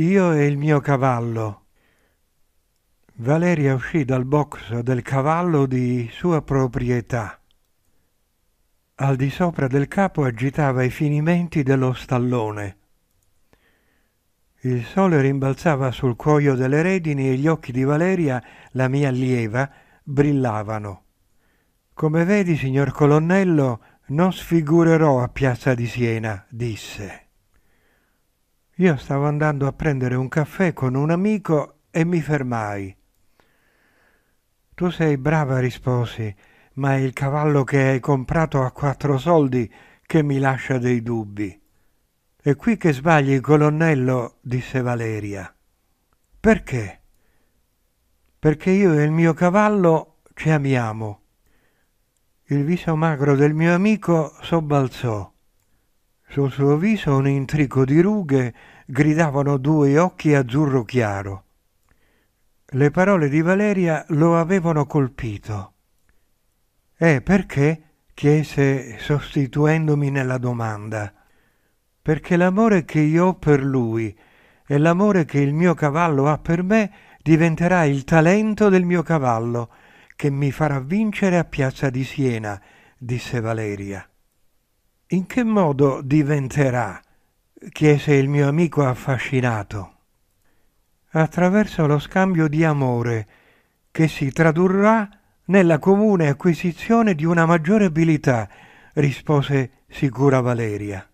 Io e il mio cavallo. Valeria uscì dal box del cavallo di sua proprietà. Al di sopra del capo agitava i finimenti dello stallone. Il sole rimbalzava sul cuoio delle redini e gli occhi di Valeria, la mia allieva, brillavano. Come vedi, signor colonnello, non sfigurerò a Piazza di Siena, disse. Io stavo andando a prendere un caffè con un amico e mi fermai. Tu sei brava, risposi, ma è il cavallo che hai comprato a quattro soldi che mi lascia dei dubbi. È qui che sbagli, colonnello, disse Valeria. Perché? Perché io e il mio cavallo ci amiamo. Il viso magro del mio amico sobbalzò. Sul suo viso un intrico di rughe gridavano due occhi azzurro chiaro. Le parole di Valeria lo avevano colpito. E perché? chiese sostituendomi nella domanda. Perché l'amore che io ho per lui e l'amore che il mio cavallo ha per me diventerà il talento del mio cavallo che mi farà vincere a Piazza di Siena, disse Valeria in che modo diventerà? chiese il mio amico affascinato. Attraverso lo scambio di amore, che si tradurrà nella comune acquisizione di una maggiore abilità, rispose sicura Valeria.